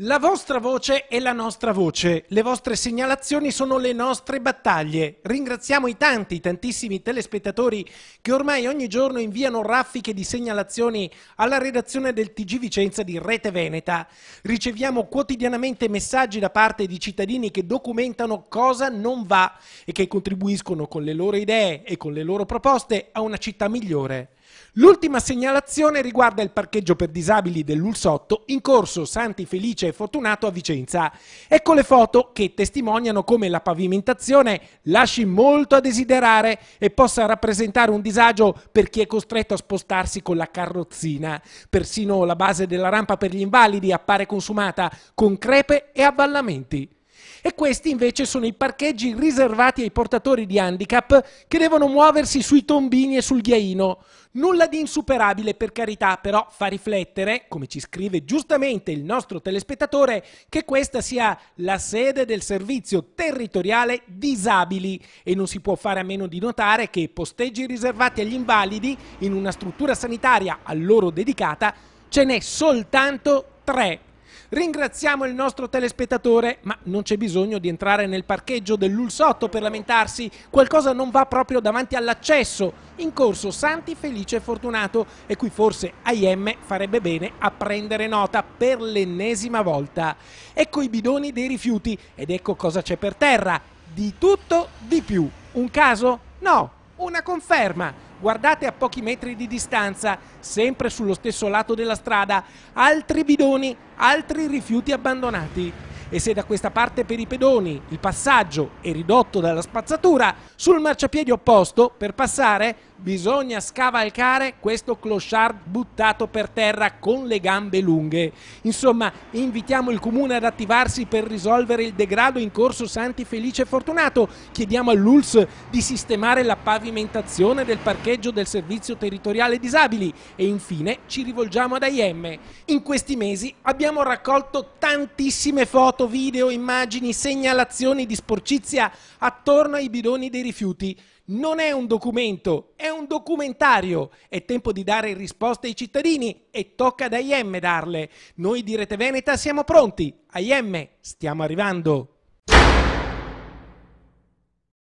La vostra voce è la nostra voce, le vostre segnalazioni sono le nostre battaglie. Ringraziamo i tanti, tantissimi telespettatori che ormai ogni giorno inviano raffiche di segnalazioni alla redazione del TG Vicenza di Rete Veneta. Riceviamo quotidianamente messaggi da parte di cittadini che documentano cosa non va e che contribuiscono con le loro idee e con le loro proposte a una città migliore. L'ultima segnalazione riguarda il parcheggio per disabili dell'Ulsotto in corso Santi Felice e Fortunato a Vicenza. Ecco le foto che testimoniano come la pavimentazione lasci molto a desiderare e possa rappresentare un disagio per chi è costretto a spostarsi con la carrozzina. Persino la base della rampa per gli invalidi appare consumata con crepe e avvallamenti e questi invece sono i parcheggi riservati ai portatori di handicap che devono muoversi sui tombini e sul ghiaino. Nulla di insuperabile per carità, però fa riflettere, come ci scrive giustamente il nostro telespettatore, che questa sia la sede del servizio territoriale disabili e non si può fare a meno di notare che posteggi riservati agli invalidi in una struttura sanitaria a loro dedicata ce n'è soltanto tre Ringraziamo il nostro telespettatore, ma non c'è bisogno di entrare nel parcheggio dell'Ulsotto per lamentarsi. Qualcosa non va proprio davanti all'accesso. In corso Santi Felice e Fortunato e qui forse AIM farebbe bene a prendere nota per l'ennesima volta. Ecco i bidoni dei rifiuti ed ecco cosa c'è per terra. Di tutto, di più. Un caso? No, una conferma guardate a pochi metri di distanza, sempre sullo stesso lato della strada, altri bidoni, altri rifiuti abbandonati. E se da questa parte per i pedoni il passaggio è ridotto dalla spazzatura, sul marciapiede opposto, per passare, bisogna scavalcare questo clochard buttato per terra con le gambe lunghe. Insomma, invitiamo il comune ad attivarsi per risolvere il degrado in corso Santi Felice e Fortunato. Chiediamo all'ULS di sistemare la pavimentazione del parcheggio del servizio territoriale disabili e infine ci rivolgiamo ad AIM. In questi mesi abbiamo raccolto tantissime foto foto, video, immagini, segnalazioni di sporcizia attorno ai bidoni dei rifiuti. Non è un documento, è un documentario. È tempo di dare risposte ai cittadini e tocca ad AIM darle. Noi di Rete Veneta siamo pronti. AIM, stiamo arrivando.